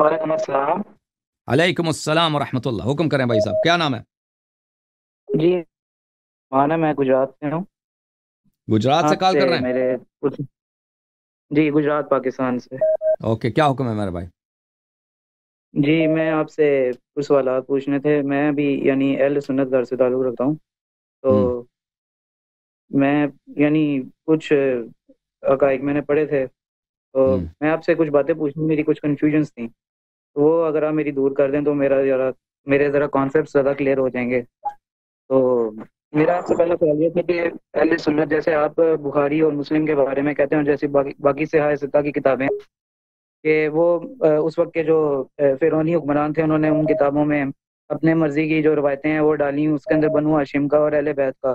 वालेकुम अस्सलाम रहमतुल्लाह हुक्म करें भाई साहब क्या नाम है जी माना मैं गुजरात से हूँ गुजरात से हाँ कॉल कर रहे हैं मेरे जी गुजरात पाकिस्तान से ओके क्या हुक्म है मेरे भाई जी मैं आपसे कुछ सवाल पूछने थे मैं भी यानी अहल सुन्नत घर से ताल्लुक़ रखता हूँ तो हम्म। मैं यानी कुछ अकाइक मैंने पढ़े थे तो हम्म। मैं आपसे कुछ बातें पूछनी मेरी कुछ कन्फ्यूजन थी तो वो अगर आप मेरी दूर कर दें तो मेरा जरा मेरे ज़रा कॉन्सेप्ट ज़्यादा क्लियर हो जाएंगे तो मेरा आपसे पहला सवाल ये था कि पहले सुनना जैसे आप बुखारी और मुस्लिम के बारे में कहते हैं जैसे बाकी, बाकी से सत्ता की किताबें कि वो उस वक्त के जो फिरौनी हुक्मरान थे उन्होंने उन किताबों में अपने मर्जी की जो रवायतें हैं वो डाली उसके अंदर बनु हाशिम का और अहल बैत का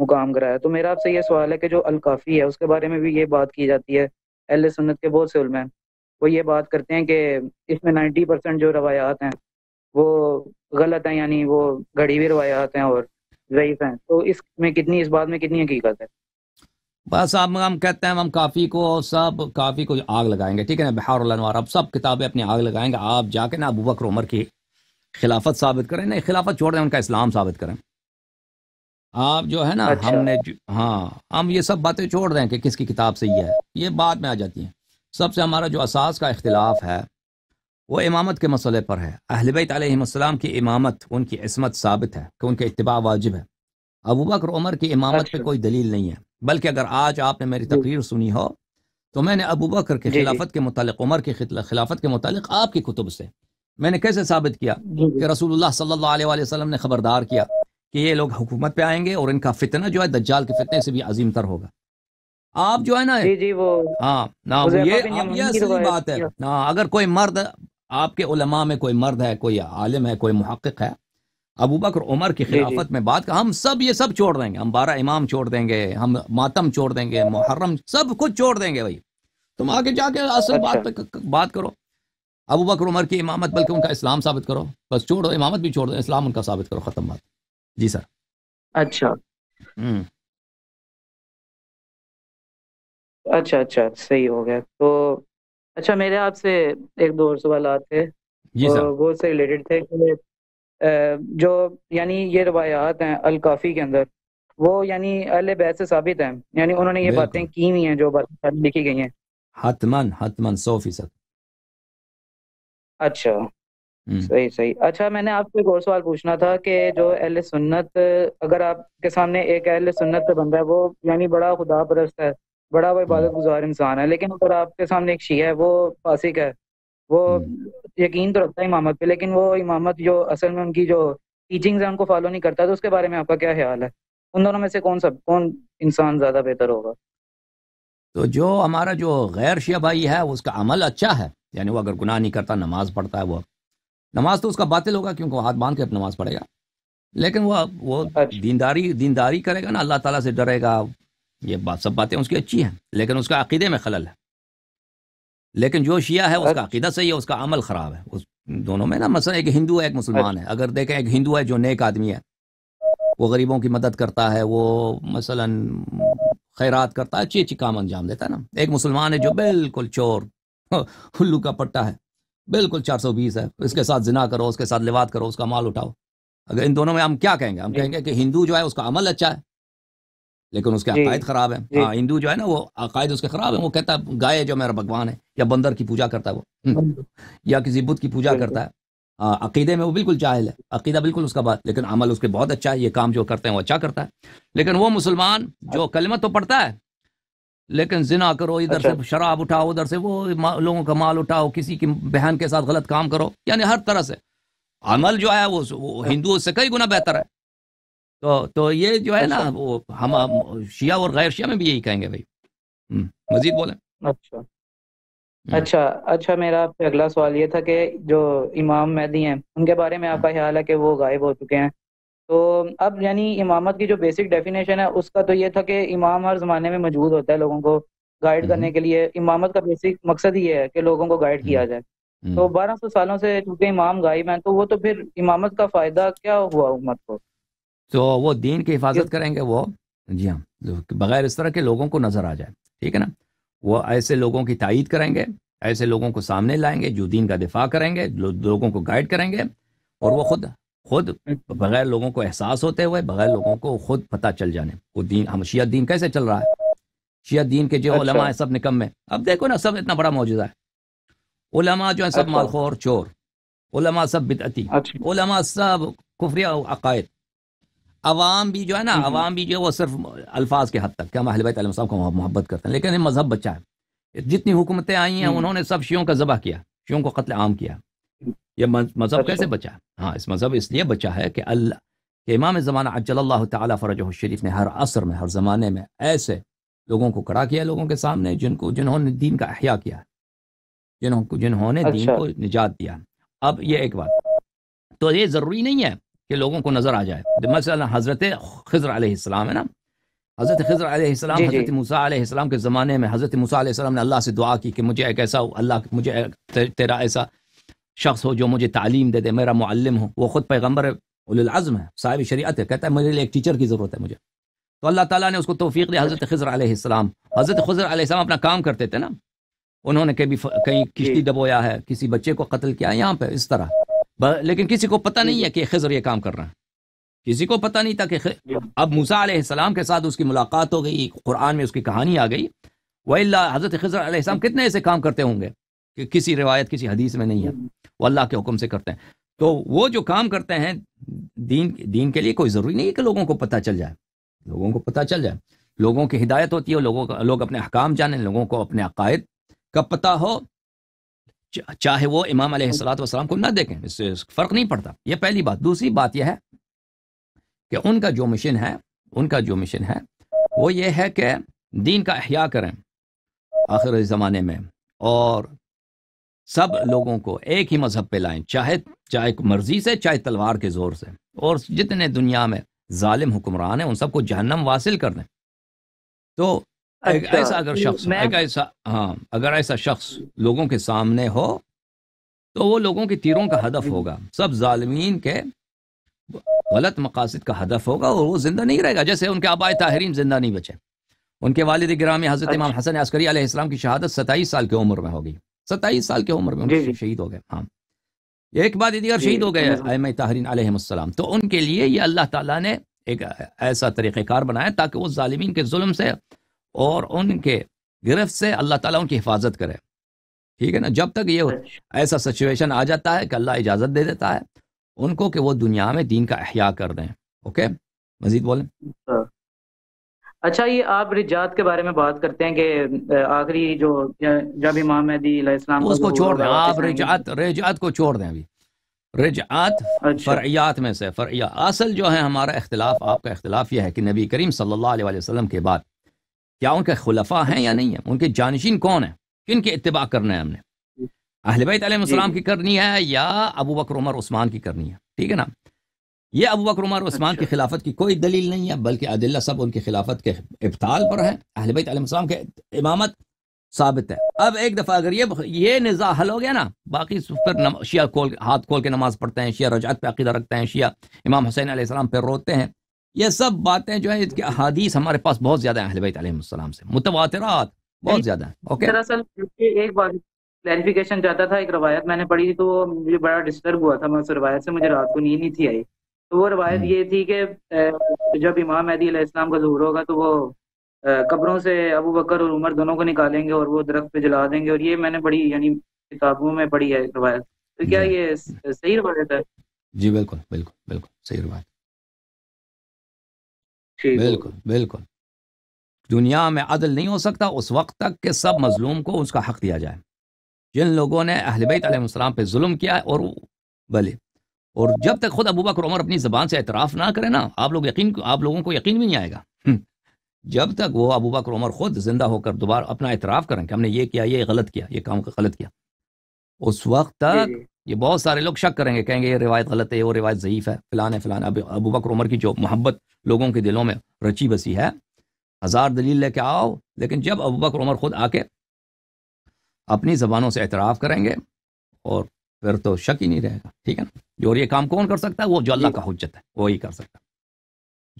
मुकाम कराया तो मेरा आपसे ये सवाल है कि जो अलकाफ़ी है उसके बारे में भी ये बात की जाती है अहल सुन्नत के बहुत से उलमा हैं वो ये बात करते हैं कि इसमें नाइन्टी परसेंट जो रवायात हैं वो गलत हैं यानी वो घड़ी हुई रवायात हैं और ज़यीफ़ हैं तो इसमें कितनी इस बात में कितनी हकीकत है बस अब हम कहते हैं हम काफ़ी को सब काफ़ी को आग लगाएंगे ठीक है ना बिहार अनवर अब सब किताबें अपनी आग लगाएंगे आप जाके ना अबू बकर उमर की खिलाफत साबित करें ना खिलाफत छोड़ दें उनका इस्लाम साबित करें आप जो है ना अच्छा। हमने हाँ हम ये सब बातें छोड़ रहे हैं कि किसकी किताब से ये है ये बाद में आ जाती हैं सबसे हमारा जो असास का इख्तलाफ है वो इमामत के मसले पर है अहलबैत आसमाम की इमामत उनकी इसमत साबित है कि उनके इतबा वाजिब है अबू बकर उमर की इमामत अच्छा। पे कोई दलील नहीं है बल्कि अगर आज आपने मेरी तकरीर सुनी हो तो मैंने अबू बकर के खिलाफत के मुतल उमर के खिलाफत के मुतल आपकी कुतुब से मैंने कैसे साबित किया कि रसूलुल्लाह सल्लल्लाहु अलैहि वसल्लम ने खबरदार किया कि ये लोग हुकूमत पे आएंगे और इनका फितना जो है दज्जाल के फितने से भी अजीम तर होगा आप जो है ना जी जी वो हाँ ना वो ये ये सही बात है ना अगर कोई मर्द आपके उलमा में कोई मर्द है कोई आलिम है कोई महक्क है अबू बकर उमर की खिलाफत में बात हम सब ये सब छोड़ देंगे हम बारह इमाम छोड़ देंगे हम मातम छोड़ देंगे मुहर्रम सब कुछ छोड़ देंगे भाई तुम आगे जाके असल अच्छा। बात पे बात करो अबू बकर उमर की इमामत बल्कि उनका इस्लाम साबित करो बस छोड़ो इमामत भी छोड़ दो इस्लाम उनका साबित करो ख़त्म बात जी सर अच्छा हम्म। अच्छा अच्छा सही हो गया तो अच्छा मेरे आपसे एक दो और सवाल आते जी तो सर वो से रिलेटेड थे कि जो यानी ये रवायात हैं अल काफ़ी के अंदर वो यानी अल बैत से साबित हैं यानी उन्होंने ये बातें की हुई हैं जो बातें लिखी गई हैं हतमन हतमन सौ फीसद अच्छा हम्म। सही सही अच्छा मैंने आपसे एक और सवाल पूछना था कि जो अहल सुन्नत अगर आपके सामने एक अहल सुन्नत का बंदा है वो यानी बड़ा खुदा परस्त है बड़ा वो हम्म। इबादत गुजार इंसान है लेकिन अगर आपके सामने एक शी है वो फासिक है वो हम्म। यकीन तो रखता है इमामत पे लेकिन वो इमामत जो असल में उनकी जो टीचिंग है उनको फॉलो नहीं करता तो उसके बारे में आपका क्या ख्याल है उन दोनों में से कौन सब कौन इंसान ज़्यादा बेहतर होगा तो जो हमारा जो गैर शिया भाई है उसका अमल अच्छा है यानी वो अगर गुनाह नहीं करता नमाज पढ़ता है वो नमाज तो उसका बातिल होगा क्योंकि वो हाथ बांध के नमाज पढ़ेगा लेकिन वो वो अच्छा। दीनदारी दीनदारी करेगा ना अल्लाह ताला से डरेगा ये बात सब बातें उसकी अच्छी हैं लेकिन उसका अकीदे में खलल है लेकिन जो शिया है उसका अच्छा। अकीदा सही है उसका अमल ख़राब है उस दोनों में ना मसला एक हिंदू है एक मुसलमान है अच्छा। अगर देखें एक हिंदू है जो नेक आदमी है वो गरीबों की मदद करता है वो मसला खैरात करता है अच्छी अच्छी काम अंजाम देता है ना एक मुसलमान है जो बिल्कुल चोर उल्लू का पट्टा है बिल्कुल 420 है इसके साथ जिना करो उसके साथ लिवाद करो उसका माल उठाओ अगर इन दोनों में हम क्या कहेंगे हम कहेंगे कि हिंदू जो है उसका अमल अच्छा है लेकिन उसके अकायद ख़राब है हाँ हिंदू जो है ना वो अकायद उसके ख़राब है वो कहता है गाय जो मेरा भगवान है या बंदर की पूजा करता है वो हम्म। या किसी बुद्ध की पूजा करता है हाँ अकीदे में वो बिल्कुल जाहिल है अकीदा बिल्कुल उसका बात लेकिन अमल उसके बहुत अच्छा है ये काम जो करते हैं वो अच्छा करता है लेकिन वो मुसलमान जो अच्छा। कलमत तो पढ़ता है लेकिन जिना करो इधर अच्छा। से शराब उठाओ उधर से वो लोगों का माल उठाओ किसी की बहन के साथ गलत काम करो यानी हर तरह से अमल जो है वो, वो हाँ। हिंदुओं से कई गुना बेहतर है तो तो ये जो है अच्छा। ना वो हम शिया और गैर शिया में भी यही कहेंगे भाई हम्म, मजीद बोले अच्छा हम्म। अच्छा अच्छा मेरा आपसे अगला सवाल ये था कि जो इमाम मेहदी हैं उनके बारे में आपका ख्याल है कि वो गायब हो चुके हैं तो अब यानी इमामत की जो बेसिक डेफिनेशन है उसका तो ये था कि इमाम हर जमाने में मौजूद होता है लोगों को गाइड हम्म। करने के लिए इमामत का बेसिक मकसद ये है कि लोगों को गाइड किया हम्म। जाए हम्म। तो 1200 सालों से चूंकि इमाम गायब हैं तो वो तो फिर इमामत का फायदा क्या हुआ उम्मत को तो वो दीन की हिफाजत करेंगे वो जी हाँ बगैर इस तरह के लोगों को नजर आ जाए ठीक है ना वो ऐसे लोगों की तायद करेंगे ऐसे लोगों को सामने लाएंगे जो दीन का दिफा करेंगे लोगों को गाइड करेंगे और वो खुद खुद हम्म। बगैर लोगों को एहसास होते हुए बगैर लोगों को खुद पता चल जाने वो दीन हम शिया दीन कैसे चल रहा है शिया दीन के जो अच्छा। है सब निकम में अब देखो ना सब इतना बड़ा मौजूदा है उलमा जो है सब अच्छा। मालखोर चोर उलमा सब बिदअती अच्छा। उलमा सब कुफरिया अकायद अवाम भी जो है ना हम्म। अवाम भी जो है वो सिर्फ अल्फाज के हद तक क्या महल बैत साहब को मोहब्बत करते हैं लेकिन मजहब बच्चा है जितनी हुकूमतें आई हैं हम्म। उन्होंने सब शियों का जबह किया शियों को कत्ल आम किया ये मज़हब कैसे बचा हाँ इस मज़हब इसलिए बचा है कि अल्लाह के इमाम ज़माना अजल तरज फ़रज शरीफ ने हर असर में हर ज़माने में ऐसे लोगों को खड़ा किया लोगों के सामने जिनको जिन्होंने दीन का अहिया किया जिन्होंने जिन्होंने अच्छा। दीन को निजात दिया अब ये एक बात तो ये ज़रूरी नहीं है कि लोगों को नज़र आ जाए मसल हज़रत खजर आसमाम है ना हज़रत खजर आसमाम हज़रत मूसा आसमाम के ज़माने में हज़रत मूसा ने अल्लाह से दुआ की कि मुझे एक ऐसा अल्लाह मुझे तेरा ऐसा शख्स हो जो मुझे तालीम दे दे मेरा मुल्म हो वो ख़ुद पैगम्बर उलाज़म है साहिब शरीत है कहता है मेरे लिए एक टीचर की ज़रूरत है मुझे तो अल्लाह ताला ने उसको तोफ़ीक दिया हज़रत खज़र आसमाम हज़रत खज़र आसमाम अपना काम करते थे ना उन्होंने कभी कहीं किश्ती दबोया है किसी बच्चे को कत्ल किया यहाँ पे इस तरह लेकिन किसी को पता नहीं है कि खज़र ये काम कर रहा है किसी को पता नहीं था कि अब मूसा आसमाम के साथ उसकी मुलाकात हो गई कुरान में उसकी कहानी आ गई वही हज़रत खज़र आसमाम कितने ऐसे काम करते होंगे कि किसी रिवायत किसी हदीस में नहीं है हम्म। वो अल्लाह के हुक्म से करते हैं तो वो जो काम करते हैं दीन दीन के लिए कोई ज़रूरी नहीं है कि लोगों को पता चल जाए लोगों को पता चल जाए लोगों की हिदायत होती है लोगों का लोग अपने हकाम जाने लोगों को अपने अकायद का पता हो चाहे वो इमाम सलाम को ना देखें इससे फ़र्क नहीं पड़ता यह पहली बात दूसरी बात यह है कि उनका जो मिशन है उनका जो मिशन है वो ये है कि दीन का अहिया करें आखिर ज़माने में और सब लोगों को एक ही मजहब पे लाएं चाहे चाहे मर्जी से चाहे तलवार के ज़ोर से और जितने दुनिया में जालिम हुक्मरान हैं उन सबको जहन्नम वासिल कर दें तो अच्छा, ऐसा अगर शख्स ऐसा हाँ अगर ऐसा शख्स लोगों के सामने हो तो वो लोगों के तीरों का हदफ होगा सब जालमीन के गलत मकासद का हदफ होगा और वो जिंदा नहीं रहेगा जैसे उनके आबाए ताहरीन जिंदा नहीं बचे उनके वालद ग्रामी हजरत अच्छा। इमाम हसन अस्करी आसलम की शहादत सताईस साल की उम्र में होगी सत्ताईस साल की उम्र में शहीद हो गए हाँ एक बात दीगर शहीद हो गए आयम ताहरीन तो उनके लिए ये अल्लाह ताला ने एक ऐसा तरीक़ार बनाया ताकि वो ालमीन के जुल्म से और उनके गिरफ्त से अल्लाह ताला उनकी हिफाजत करे ठीक है ना जब तक ये अच्छा। ऐसा सिचुएशन आ जाता है कि अल्लाह इजाज़त दे देता है उनको कि वो दुनिया में दीन का अहिया कर दें ओके मजीद बोलें हाँ। अच्छा ये आप रिजात के बारे में बात करते हैं कि आखिरी जो जब इमाम इस्लाम उसको छोड़ दें आप रिजात रिजात को छोड़ दें अभी रिजात अच्छा। फरियात में से फरिया असल जो है हमारा इख्तलाफ आपका इख्तलाफ यह है कि नबी करीम सल्लल्लाहु अलैहि वसल्लम के बाद क्या उनके खुलफा हैं या नहीं है उनके जानशीन कौन है किन के इतबा करना है हमने अहलबैत की करनी है या अबू बकर उमर उस्मान की करनी है ठीक है ना ये अब वक्र उमर उस्मान अच्छा। की खिलाफत की कोई दलील नहीं है बल्कि अदिल्ला सब उनकी खिलाफत के इब्ताल पर है अहलबैत आलम के इमामत साबित है अब एक दफ़ा अगर ये ये निज़ा हल हो गया ना बाकी फिर शिया खोल हाथ खोल के नमाज पढ़ते हैं शिया रजात पे अकीदा रखते हैं शिया इमाम हुसैन आसमाम पर रोते हैं ये सब बातें जो है इसके अहादीस हमारे पास बहुत ज़्यादा है अहलबैतम से मुतवातरात बहुत ज़्यादा है ओके दरअसल एक बार क्लैरिफिकेशन चाहता था एक रवायत मैंने पढ़ी तो मुझे बड़ा डिस्टर्ब हुआ था मैं उस रवायत से मुझे रात को नींद नहीं थी आई तो रवायत हम्म। ये थी कि जब इमाम मेहदी इस्लाम का जहूर होगा तो वो कब्रों से अबू बकर और उमर दोनों को निकालेंगे और वो दरख्त पे जला देंगे और ये मैंने बड़ी यानी किताबों में पढ़ी है रवायत तो क्या ये सही रवायत है जी बिल्कुल बिल्कुल बिल्कुल सही रवायत तो बिल्कुल बिल्कुल दुनिया में अदल नहीं हो सकता उस वक्त तक कि सब मजलूम को उसका हक दिया जाए जिन लोगों ने अहलबैत पे जुल्म किया और भले और जब तक खुद अबू बकर उमर अपनी ज़बान से एतराफ़ ना करें ना आप लोग यकीन आप लोगों को यकीन भी नहीं आएगा हम्म। जब तक वो अबू बकर उमर खुद ज़िंदा होकर दोबारा अपना एतराफ़ करें कि हमने ये किया ये गलत किया ये काम गलत किया उस वक्त तक ये बहुत सारे लोग शक करेंगे कहेंगे ये रिवायत गलत है वो रिवायत ज़यीफ़ है फ़िलान है फ़िलान अब अबू बकर उमर की जो मोहब्बत लोगों के दिलों में रची बसी है हज़ार दलील लेके आओ लेकिन जब अबू बकर उमर ख़ुद आके अपनी ज़बानों से एतराफ़ करेंगे और फिर तो शक ही नहीं रहेगा ठीक है ना जो ये काम कौन कर सकता है वो जो अल्लाह का हजत है वही कर सकता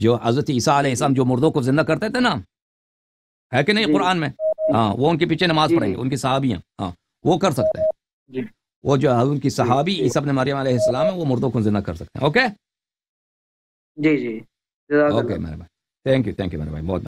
जो हजरत ईसा आसम जो मुर्दों को जिंदा करते थे ना है कि नहीं कुरान में हाँ वो उनके पीछे नमाज पढ़ेंगे उनकी सहाबियाँ हाँ वो कर सकते हैं वो जो उनकी सहाबी ईसा ने मारियम है वो मुर्दों को जिंदा कर सकते हैं ओके जी जी ओके मेरे भाई थैंक यू थैंक यू मेरे भाई बहुत